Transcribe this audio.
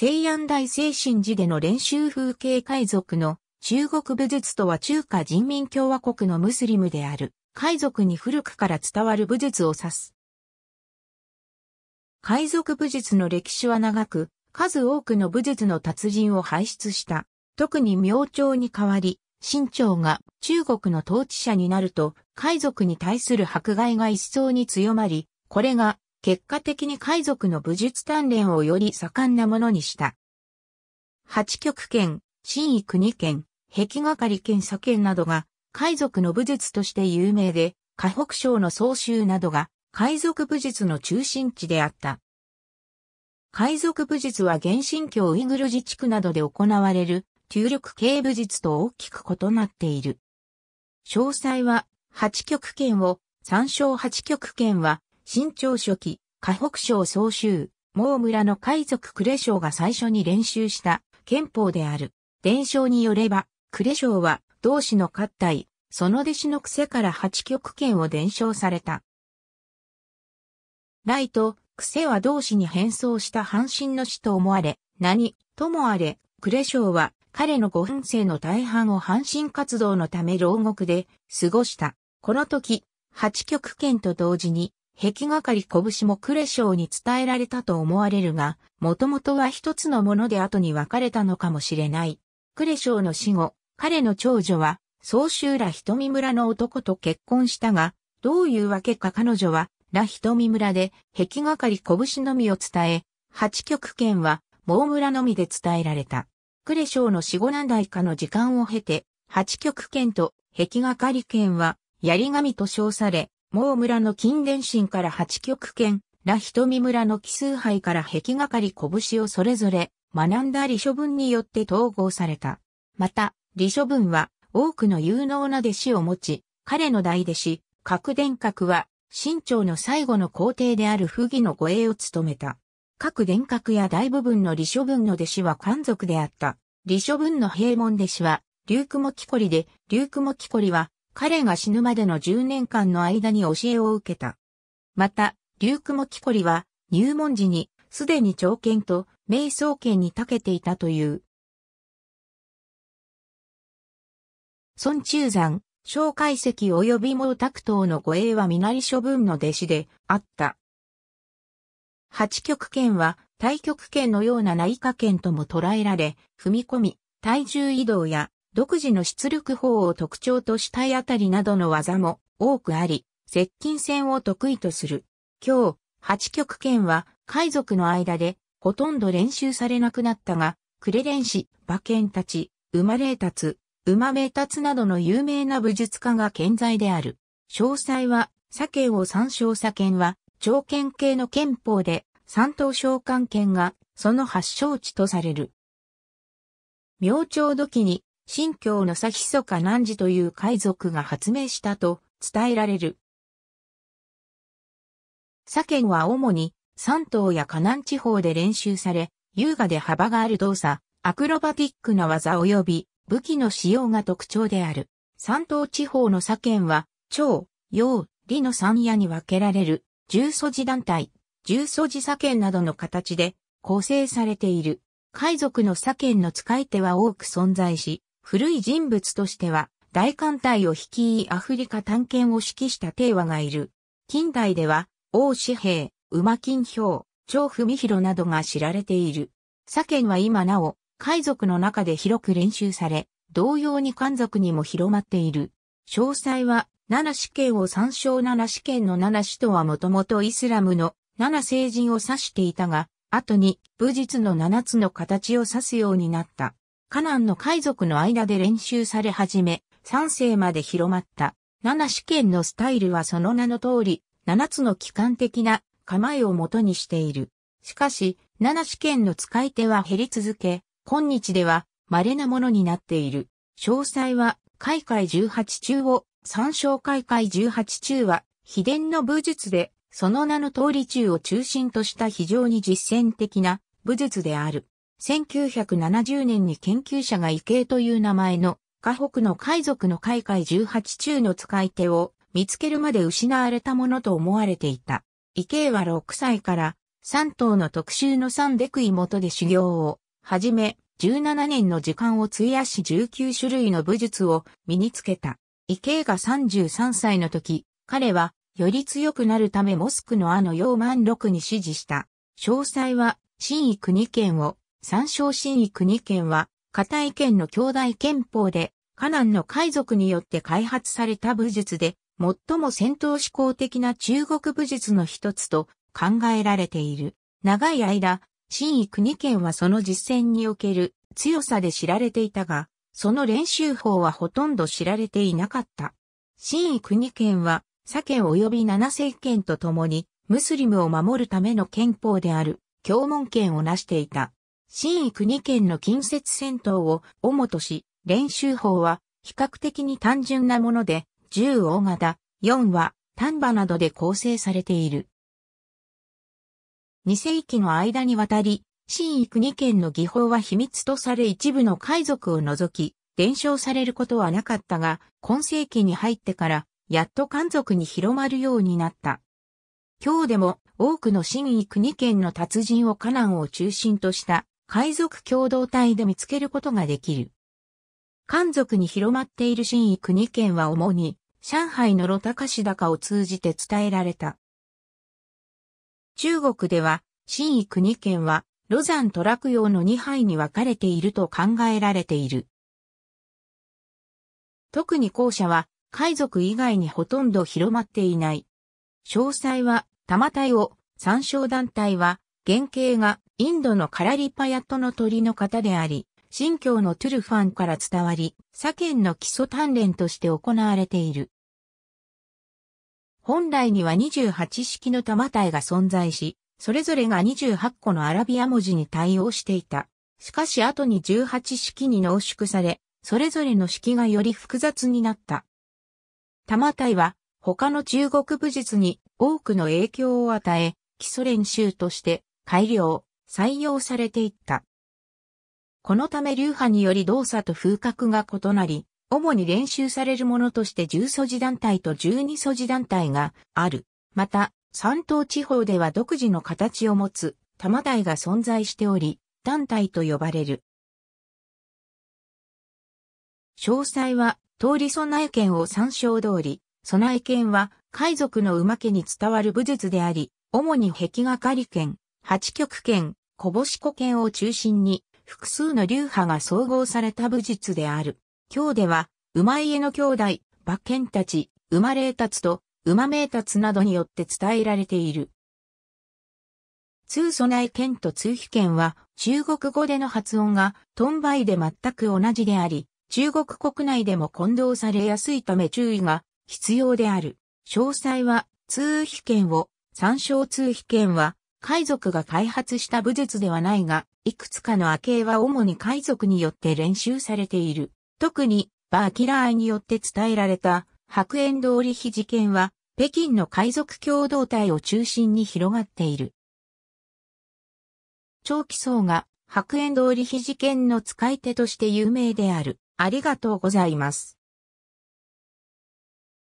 西安大精神寺での練習風景海賊の中国武術とは中華人民共和国のムスリムである海賊に古くから伝わる武術を指す。海賊武術の歴史は長く、数多くの武術の達人を輩出した。特に明朝に代わり、清朝が中国の統治者になると、海賊に対する迫害が一層に強まり、これが結果的に海賊の武術鍛錬をより盛んなものにした。八極拳、新位国拳、壁がかり剣左拳などが海賊の武術として有名で、河北省の総集などが海賊武術の中心地であった。海賊武術は原神教ウイグル自治区などで行われる中力系武術と大きく異なっている。詳細は八極拳を、参照八極拳は新朝初期、河北省総州、毛村の海賊呉省が最初に練習した憲法である。伝承によれば、呉省は同志の合体、その弟子の癖から八極拳を伝承された。ライト、癖は同志に変装した半身の死と思われ、何、ともあれ、呉省は彼の五分生の大半を半身活動のため牢獄で過ごした。この時、八極拳と同時に壁がかり拳もクレショーに伝えられたと思われるが、もともとは一つのもので後に分かれたのかもしれない。クレショーの死後、彼の長女は、総州ら瞳村の男と結婚したが、どういうわけか彼女は、ら瞳村で、壁がかり拳のみを伝え、八極拳は、盲村のみで伝えられた。クレショーの死後何代かの時間を経て、八極拳と壁がかり拳は、槍紙と称され、毛村の近伝心から八極拳、ら瞳村の奇数杯から壁がかり拳をそれぞれ学んだ理書文によって統合された。また、理書文は多くの有能な弟子を持ち、彼の大弟子、各伝閣は、清朝の最後の皇帝である不義の護衛を務めた。各伝閣や大部分の理書文の弟子は漢族であった。理書文の平門弟子は、龍雲木こりで、龍雲木こりは、彼が死ぬまでの10年間の間に教えを受けた。また、リューク・モキコリは入門時にすでに長剣と瞑想剣に長けていたという。孫中山、蒋介石及び毛沢東の護衛は身なり処分の弟子であった。八極剣は太極拳のような内科剣とも捉えられ、踏み込み、体重移動や独自の出力法を特徴としたいあたりなどの技も多くあり、接近戦を得意とする。今日、八極拳は海賊の間でほとんど練習されなくなったが、クレレン氏、馬剣たち、馬霊達、馬名達などの有名な武術家が健在である。詳細は、左剣を参照左剣は、長剣系の憲法で、三刀召喚剣が、その発祥地とされる。明朝時に、新疆の佐密か南寺という海賊が発明したと伝えられる。左剣は主に山東や河南地方で練習され、優雅で幅がある動作、アクロバティックな技及び武器の使用が特徴である。山東地方の左剣は、長、陽、理の三夜に分けられる、重素寺団体、重素地左剣などの形で構成されている。海賊の左剣の使い手は多く存在し、古い人物としては、大艦隊を率いアフリカ探検を指揮した帝和がいる。近代では、王子兵、馬金兵、張文弘などが知られている。左権は今なお、海賊の中で広く練習され、同様に漢族にも広まっている。詳細は、七試験を参照七試験の七死とはもともとイスラムの七聖人を指していたが、後に武術の七つの形を指すようになった。カナンの海賊の間で練習され始め、三世まで広まった。七試験のスタイルはその名の通り、七つの機関的な構えを元にしている。しかし、七試験の使い手は減り続け、今日では稀なものになっている。詳細は、開会十八中を、参照開会十八中は、秘伝の武術で、その名の通り中を中心とした非常に実践的な武術である。1970年に研究者が異形という名前の河北の海賊の海海18中の使い手を見つけるまで失われたものと思われていた。異形は6歳から3頭の特集の三で食い元で修行をはじめ17年の時間を費やし19種類の武術を身につけた。異形が33歳の時、彼はより強くなるためモスクのあの陽万六に指示した。詳細は新異国県を三省新意国県は、片井県の兄弟憲法で、カナンの海賊によって開発された武術で、最も戦闘志向的な中国武術の一つと考えられている。長い間、新意国県はその実践における強さで知られていたが、その練習法はほとんど知られていなかった。新意国県は、左県及び七政県と共に、ムスリムを守るための憲法である、教門権を成していた。新位国県の近接戦闘を主とし、練習法は比較的に単純なもので、10大型、4は丹波などで構成されている。2世紀の間にわたり、新位国県の技法は秘密とされ一部の海賊を除き、伝承されることはなかったが、今世紀に入ってから、やっと漢族に広まるようになった。今日でも多くの新位国県の達人をカナンを中心とした海賊共同体で見つけることができる。漢族に広まっている新意国県は主に上海のカ高ダ高を通じて伝えられた。中国では新意国県はロザントラク用の2杯に分かれていると考えられている。特に後者は海賊以外にほとんど広まっていない。詳細は、玉隊を、参照団体は、原型がインドのカラリパヤットの鳥の型であり、新疆のトゥルファンから伝わり、左県の基礎鍛錬として行われている。本来には28式の玉体が存在し、それぞれが28個のアラビア文字に対応していた。しかし後に18式に濃縮され、それぞれの式がより複雑になった。玉体は他の中国武術に多くの影響を与え、基礎練習として改良、採用されていった。このため流派により動作と風格が異なり、主に練習されるものとして十素地団体と十二素地団体がある。また、山東地方では独自の形を持つ玉台が存在しており、団体と呼ばれる。詳細は、通り備え剣を参照通り、備え剣は海賊の馬家に伝わる武術であり、主に壁画り剣、八極拳、小星古拳を中心に、複数の流派が総合された武術である。今日では、馬家の兄弟、馬剣たち、馬霊達と、馬名達などによって伝えられている。通備内剣と通飛剣は、中国語での発音が、トンバイで全く同じであり、中国国内でも混同されやすいため注意が必要である。詳細は、通飛剣を、参照通飛剣は、海賊が開発した武術ではないが、いくつかの亜型は主に海賊によって練習されている。特に、バーキラーによって伝えられた白煙通り火事件は、北京の海賊共同体を中心に広がっている。長期層が白煙通り火事件の使い手として有名である。ありがとうございます。